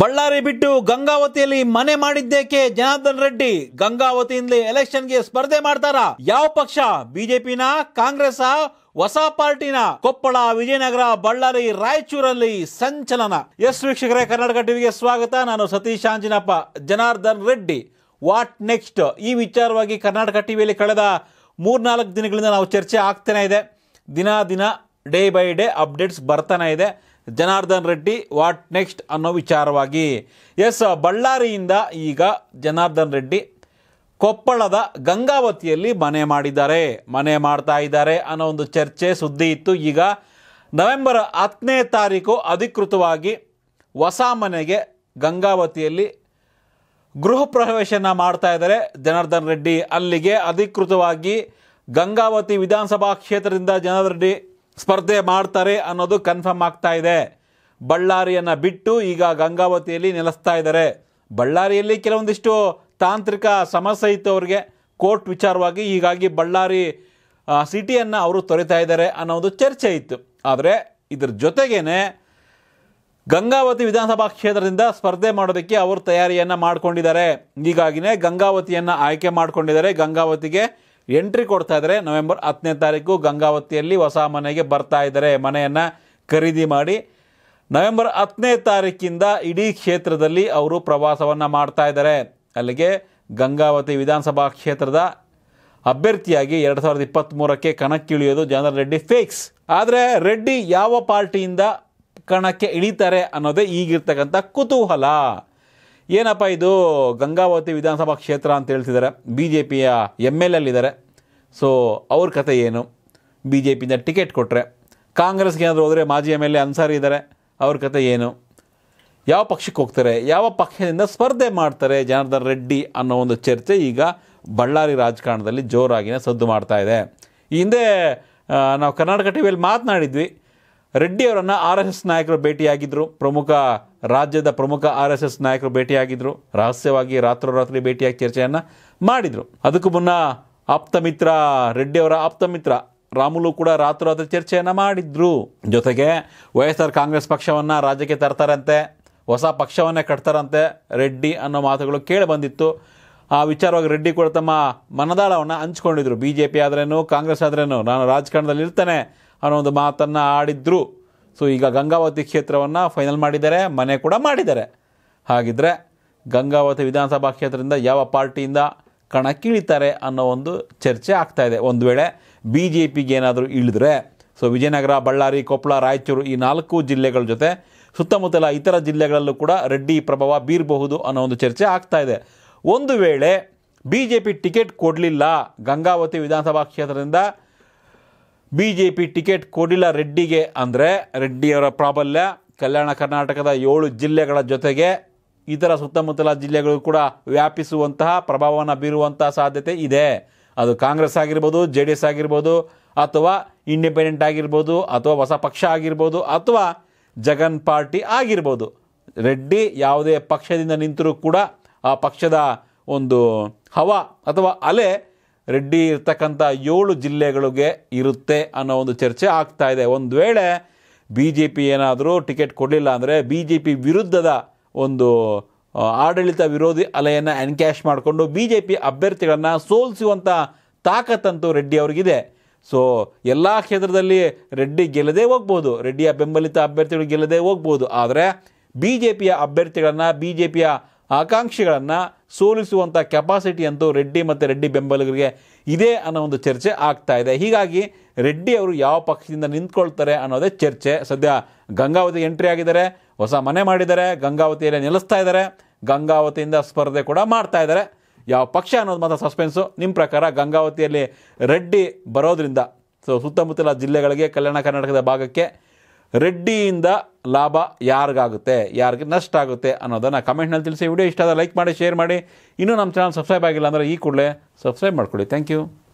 ಬಳ್ಳಾರಿ ಬಿಟ್ಟು ಗಂಗಾವತಿಯಲ್ಲಿ ಮನೆ ಮಾಡಿದ್ದೇಕೆ ಜನಾರ್ದನ್ ರೆಡ್ಡಿ ಎಲೆಕ್ಷನ್ ಎಲೆಕ್ಷನ್ಗೆ ಸ್ಪರ್ಧೆ ಮಾಡ್ತಾರ ಯಾವ ಪಕ್ಷ ಬಿಜೆಪಿನ ಕಾಂಗ್ರೆಸ್ ಹೊಸ ಪಾರ್ಟಿನ ಕೊಪ್ಪಳ ವಿಜಯನಗರ ಬಳ್ಳಾರಿ ರಾಯಚೂರಲ್ಲಿ ಸಂಚಲನ ಎಸ್ ವೀಕ್ಷಕರೇ ಕರ್ನಾಟಕ ಟಿವಿಗೆ ಸ್ವಾಗತ ನಾನು ಸತೀಶ್ ಆಂಜಿನಪ್ಪ ಜನಾರ್ದನ್ ರೆಡ್ಡಿ ವಾಟ್ ನೆಕ್ಸ್ಟ್ ಈ ವಿಚಾರವಾಗಿ ಕರ್ನಾಟಕ ಟಿವಿಯಲ್ಲಿ ಕಳೆದ ಮೂರ್ನಾಲ್ಕು ದಿನಗಳಿಂದ ನಾವು ಚರ್ಚೆ ಆಗ್ತಾನೆ ಇದೆ ದಿನ ದಿನ ಡೇ ಬೈ ಡೇ ಅಪ್ಡೇಟ್ಸ್ ಬರ್ತಾನೆ ಇದೆ ಜನಾರ್ದನ್ ರೆಡ್ಡಿ ವಾಟ್ ನೆಕ್ಸ್ಟ್ ಅನ್ನೋ ವಿಚಾರವಾಗಿ ಎಸ್ ಬಳ್ಳಾರಿಯಿಂದ ಈಗ ಜನಾರ್ದನ್ ರೆಡ್ಡಿ ಕೊಪ್ಪಳದ ಗಂಗಾವತಿಯಲ್ಲಿ ಮನೆ ಮಾಡಿದ್ದಾರೆ ಮನೆ ಮಾಡ್ತಾ ಇದ್ದಾರೆ ಅನ್ನೋ ಒಂದು ಚರ್ಚೆ ಸುದ್ದಿ ಇತ್ತು ಈಗ ನವೆಂಬರ್ ಹತ್ತನೇ ತಾರೀಕು ಅಧಿಕೃತವಾಗಿ ಹೊಸ ಮನೆಗೆ ಗಂಗಾವತಿಯಲ್ಲಿ ಗೃಹ ಪ್ರವೇಶನ ಮಾಡ್ತಾ ಇದ್ದಾರೆ ಜನಾರ್ದನ್ ರೆಡ್ಡಿ ಅಲ್ಲಿಗೆ ಅಧಿಕೃತವಾಗಿ ಗಂಗಾವತಿ ವಿಧಾನಸಭಾ ಕ್ಷೇತ್ರದಿಂದ ಜನಾರ್ದನ್ ರೆಡ್ಡಿ ಸ್ಪರ್ಧೆ ಮಾಡ್ತಾರೆ ಅನ್ನೋದು ಕನ್ಫರ್ಮ್ ಆಗ್ತಾ ಇದೆ ಬಳ್ಳಾರಿಯನ್ನು ಬಿಟ್ಟು ಈಗ ಗಂಗಾವತಿಯಲ್ಲಿ ನೆಲೆಸ್ತಾ ಇದ್ದಾರೆ ಬಳ್ಳಾರಿಯಲ್ಲಿ ಕೆಲವೊಂದಿಷ್ಟು ತಾಂತ್ರಿಕ ಸಮಸ್ಯೆ ಇತ್ತು ಅವರಿಗೆ ಕೋರ್ಟ್ ವಿಚಾರವಾಗಿ ಹೀಗಾಗಿ ಬಳ್ಳಾರಿ ಸಿಟಿಯನ್ನು ಅವರು ತೊರೆತಾ ಇದ್ದಾರೆ ಅನ್ನೋ ಒಂದು ಚರ್ಚೆ ಇತ್ತು ಆದರೆ ಇದರ ಜೊತೆಗೇ ಗಂಗಾವತಿ ವಿಧಾನಸಭಾ ಕ್ಷೇತ್ರದಿಂದ ಸ್ಪರ್ಧೆ ಮಾಡೋದಕ್ಕೆ ಅವರು ತಯಾರಿಯನ್ನು ಮಾಡಿಕೊಂಡಿದ್ದಾರೆ ಹೀಗಾಗಿನೇ ಗಂಗಾವತಿಯನ್ನು ಆಯ್ಕೆ ಮಾಡಿಕೊಂಡಿದ್ದಾರೆ ಗಂಗಾವತಿಗೆ ಎಂಟ್ರಿ ಕೊಡ್ತಾ ಇದ್ದಾರೆ ನವೆಂಬರ್ ಹತ್ತನೇ ತಾರೀಕು ಗಂಗಾವತಿಯಲ್ಲಿ ಹೊಸ ಮನೆಗೆ ಬರ್ತಾ ಇದ್ದಾರೆ ಮನೆಯನ್ನು ಖರೀದಿ ಮಾಡಿ ನವೆಂಬರ್ ಹತ್ತನೇ ತಾರೀಕಿಂದ ಇಡೀ ಕ್ಷೇತ್ರದಲ್ಲಿ ಅವರು ಪ್ರವಾಸವನ್ನು ಮಾಡ್ತಾ ಇದ್ದಾರೆ ಅಲ್ಲಿಗೆ ಗಂಗಾವತಿ ವಿಧಾನಸಭಾ ಕ್ಷೇತ್ರದ ಅಭ್ಯರ್ಥಿಯಾಗಿ ಎರಡು ಸಾವಿರದ ಇಪ್ಪತ್ತ್ಮೂರಕ್ಕೆ ಕಣಕ್ಕಿಳಿಯೋದು ಜನರಲ್ ರೆಡ್ಡಿ ಫಿಕ್ಸ್ ಆದರೆ ರೆಡ್ಡಿ ಯಾವ ಪಾರ್ಟಿಯಿಂದ ಕಣಕ್ಕೆ ಇಳಿತಾರೆ ಅನ್ನೋದೇ ಈಗಿರ್ತಕ್ಕಂಥ ಕುತೂಹಲ ಏನಪ್ಪ ಇದು ಗಂಗಾವತಿ ವಿಧಾನಸಭಾ ಕ್ಷೇತ್ರ ಅಂತ ಹೇಳ್ತಿದ್ದಾರೆ ಬಿ ಜೆ ಪಿಯ ಎಮ್ ಎಲ್ ಎಲ್ಲಿದ್ದಾರೆ ಸೊ ಅವ್ರ ಕತೆ ಏನು ಬಿ ಜೆ ಪಿಯಿಂದ ಟಿಕೆಟ್ ಕೊಟ್ಟರೆ ಕಾಂಗ್ರೆಸ್ಗೆ ಏನಾದರೂ ಹೋದರೆ ಮಾಜಿ ಎಮ್ ಎಲ್ ಎ ಅನ್ಸಾರಿ ಇದ್ದಾರೆ ಅವ್ರ ಕತೆ ಏನು ಯಾವ ಪಕ್ಷಕ್ಕೆ ಹೋಗ್ತಾರೆ ಯಾವ ಪಕ್ಷದಿಂದ ಸ್ಪರ್ಧೆ ಮಾಡ್ತಾರೆ ಜನಾರ್ದನ್ ರೆಡ್ಡಿ ಅನ್ನೋ ಒಂದು ಚರ್ಚೆ ಈಗ ಬಳ್ಳಾರಿ ರಾಜಕಾರಣದಲ್ಲಿ ಜೋರಾಗಿನೇ ಸದ್ದು ಮಾಡ್ತಾ ಇದೆ ಹಿಂದೆ ನಾವು ಕರ್ನಾಟಕ ಟಿವಿಯಲ್ಲಿ ಮಾತನಾಡಿದ್ವಿ ರೆಡ್ಡಿ ಅವರನ್ನು ಆರ್ ಎಸ್ ಎಸ್ ನಾಯಕರು ಭೇಟಿಯಾಗಿದ್ದರು ಪ್ರಮುಖ ರಾಜ್ಯದ ಪ್ರಮುಖ ಆರ್ ಎಸ್ ಎಸ್ ನಾಯಕರು ಭೇಟಿಯಾಗಿದ್ದರು ರಹಸ್ಯವಾಗಿ ರಾತ್ರೋರಾತ್ರಿ ಭೇಟಿಯಾಗಿ ಚರ್ಚೆಯನ್ನು ಮಾಡಿದರು ಅದಕ್ಕೂ ಮುನ್ನ ಆಪ್ತ ಮಿತ್ರ ರೆಡ್ಡಿ ಅವರ ಆಪ್ತ ಮಿತ್ರ ರಾಮುಲು ಕೂಡ ರಾತ್ರೋರಾತ್ರಿ ಚರ್ಚೆಯನ್ನು ಮಾಡಿದ್ರು ಜೊತೆಗೆ ಆರ್ ಕಾಂಗ್ರೆಸ್ ಪಕ್ಷವನ್ನು ರಾಜ್ಯಕ್ಕೆ ತರ್ತಾರಂತೆ ಹೊಸ ಪಕ್ಷವನ್ನೇ ಕಟ್ತಾರಂತೆ ರೆಡ್ಡಿ ಅನ್ನೋ ಮಾತುಗಳು ಕೇಳಿ ಬಂದಿತ್ತು ಆ ವಿಚಾರವಾಗಿ ರೆಡ್ಡಿ ಕೂಡ ತಮ್ಮ ಮನದಾಳವನ್ನು ಹಂಚ್ಕೊಂಡಿದ್ರು ಬಿ ಜೆ ಪಿ ಆದ್ರೇನು ಕಾಂಗ್ರೆಸ್ ಆದ್ರೇನು ನಾನು ರಾಜಕಾರಣದಲ್ಲಿ ಇರ್ತೇನೆ ಅನ್ನೋ ಒಂದು ಮಾತನ್ನು ಆಡಿದ್ರು ಸೊ ಈಗ ಗಂಗಾವತಿ ಕ್ಷೇತ್ರವನ್ನು ಫೈನಲ್ ಮಾಡಿದ್ದಾರೆ ಮನೆ ಕೂಡ ಮಾಡಿದ್ದಾರೆ ಹಾಗಿದ್ದರೆ ಗಂಗಾವತಿ ವಿಧಾನಸಭಾ ಕ್ಷೇತ್ರದಿಂದ ಯಾವ ಪಾರ್ಟಿಯಿಂದ ಕಣಕ್ಕಿಳಿತಾರೆ ಅನ್ನೋ ಒಂದು ಚರ್ಚೆ ಆಗ್ತಾಯಿದೆ ಒಂದು ವೇಳೆ ಬಿ ಜೆ ಪಿಗೆ ಏನಾದರೂ ಇಳಿದ್ರೆ ಸೊ ವಿಜಯನಗರ ಬಳ್ಳಾರಿ ಕೊಪ್ಪಳ ರಾಯಚೂರು ಈ ನಾಲ್ಕು ಜಿಲ್ಲೆಗಳ ಜೊತೆ ಸುತ್ತಮುತ್ತಲ ಇತರ ಜಿಲ್ಲೆಗಳಲ್ಲೂ ಕೂಡ ರೆಡ್ಡಿ ಪ್ರಭಾವ ಬೀರಬಹುದು ಅನ್ನೋ ಒಂದು ಚರ್ಚೆ ಆಗ್ತಾಯಿದೆ ಒಂದು ವೇಳೆ ಬಿ ಜೆ ಪಿ ಟಿಕೆಟ್ ಕೊಡಲಿಲ್ಲ ಗಂಗಾವತಿ ವಿಧಾನಸಭಾ ಕ್ಷೇತ್ರದಿಂದ ಬಿ ಜೆ ಪಿ ಟಿಕೆಟ್ ಕೊಡಿಲ್ಲ ರೆಡ್ಡಿಗೆ ಅಂದರೆ ರೆಡ್ಡಿಯವರ ಪ್ರಾಬಲ್ಯ ಕಲ್ಯಾಣ ಕರ್ನಾಟಕದ ಏಳು ಜಿಲ್ಲೆಗಳ ಜೊತೆಗೆ ಇತರ ಸುತ್ತಮುತ್ತಲ ಜಿಲ್ಲೆಗಳು ಕೂಡ ವ್ಯಾಪಿಸುವಂತಹ ಪ್ರಭಾವವನ್ನು ಬೀರುವಂತಹ ಸಾಧ್ಯತೆ ಇದೆ ಅದು ಕಾಂಗ್ರೆಸ್ ಆಗಿರ್ಬೋದು ಜೆ ಡಿ ಎಸ್ ಆಗಿರ್ಬೋದು ಅಥವಾ ಇಂಡಿಪೆಂಡೆಂಟ್ ಆಗಿರ್ಬೋದು ಅಥವಾ ಹೊಸ ಪಕ್ಷ ಆಗಿರ್ಬೋದು ಅಥವಾ ಜಗನ್ ಪಾರ್ಟಿ ಆಗಿರ್ಬೋದು ರೆಡ್ಡಿ ಯಾವುದೇ ಪಕ್ಷದಿಂದ ನಿಂತರೂ ಕೂಡ ಆ ಪಕ್ಷದ ಒಂದು ಹವಾ ಅಥವಾ ಅಲೆ ರೆಡ್ಡಿ ಇರ್ತಕ್ಕಂಥ ಏಳು ಜಿಲ್ಲೆಗಳಿಗೆ ಇರುತ್ತೆ ಅನ್ನೋ ಒಂದು ಚರ್ಚೆ ಆಗ್ತಾ ಇದೆ ಒಂದು ವೇಳೆ ಬಿ ಜೆ ಪಿ ಏನಾದರೂ ಟಿಕೆಟ್ ಕೊಡಲಿಲ್ಲ ಅಂದರೆ ಬಿ ಜೆ ಪಿ ವಿರುದ್ಧದ ಒಂದು ಆಡಳಿತ ವಿರೋಧಿ ಅಲೆಯನ್ನು ಎನ್ಕ್ಯಾಶ್ ಮಾಡಿಕೊಂಡು ಬಿ ಜೆ ಪಿ ಅಭ್ಯರ್ಥಿಗಳನ್ನು ಸೋಲಿಸುವಂಥ ತಾಕತ್ತಂತೂ ರೆಡ್ಡಿ ಅವರಿಗಿದೆ ಸೊ ಎಲ್ಲ ಕ್ಷೇತ್ರದಲ್ಲಿ ರೆಡ್ಡಿ ಗೆಲ್ಲದೇ ಹೋಗ್ಬೋದು ರೆಡ್ಡಿಯ ಬೆಂಬಲಿತ ಅಭ್ಯರ್ಥಿಗಳು ಗೆಲ್ಲದೇ ಹೋಗ್ಬೋದು ಆದರೆ ಬಿ ಜೆ ಪಿಯ ಅಭ್ಯರ್ಥಿಗಳನ್ನು ಬಿ ಜೆ ಪಿಯ ಆಕಾಂಕ್ಷಿಗಳನ್ನು ಸೋಲಿಸುವಂಥ ಕೆಪಾಸಿಟಿ ಅಂತೂ ರೆಡ್ಡಿ ಮತ್ತು ರೆಡ್ಡಿ ಬೆಂಬಲಿಗರಿಗೆ ಇದೆ ಅನ್ನೋ ಒಂದು ಚರ್ಚೆ ಆಗ್ತಾ ಇದೆ ಹೀಗಾಗಿ ರೆಡ್ಡಿ ಅವರು ಯಾವ ಪಕ್ಷದಿಂದ ನಿಂತ್ಕೊಳ್ತಾರೆ ಅನ್ನೋದೇ ಚರ್ಚೆ ಸದ್ಯ ಗಂಗಾವತಿ ಎಂಟ್ರಿ ಆಗಿದ್ದಾರೆ ಹೊಸ ಮನೆ ಮಾಡಿದ್ದಾರೆ ಗಂಗಾವತಿಯಲ್ಲೇ ನೆಲೆಸ್ತಾ ಇದ್ದಾರೆ ಗಂಗಾವತಿಯಿಂದ ಸ್ಪರ್ಧೆ ಕೂಡ ಮಾಡ್ತಾ ಇದ್ದಾರೆ ಯಾವ ಪಕ್ಷ ಅನ್ನೋದು ಮಾತ್ರ ಸಸ್ಪೆನ್ಸು ನಿಮ್ಮ ಪ್ರಕಾರ ಗಂಗಾವತಿಯಲ್ಲಿ ರೆಡ್ಡಿ ಬರೋದರಿಂದ ಸೊ ಸುತ್ತಮುತ್ತಲ ಜಿಲ್ಲೆಗಳಿಗೆ ಕಲ್ಯಾಣ ಕರ್ನಾಟಕದ ಭಾಗಕ್ಕೆ ರೆಡ್ಡಿಯಿಂದ ಲಾಭ ಯಾರಿಗಾಗುತ್ತೆ ಯಾರಿಗೆ ನಷ್ಟ ಆಗುತ್ತೆ ಅನ್ನೋದನ್ನು ಕಮೆಂಟ್ನಲ್ಲಿ ತಿಳಿಸಿ ವಿಡಿಯೋ ಇಷ್ಟ ಆದರೆ ಲೈಕ್ ಮಾಡಿ ಶೇರ್ ಮಾಡಿ ಇನ್ನೂ ನಮ್ಮ ಚಾನಲ್ ಸಬ್ಸ್ಕ್ರೈಬ್ ಆಗಿಲ್ಲ ಅಂದರೆ ಈ ಕೂಡಲೇ ಸಬ್ಸ್ಕ್ರೈಬ್ ಮಾಡ್ಕೊಳ್ಳಿ ಥ್ಯಾಂಕ್ ಯು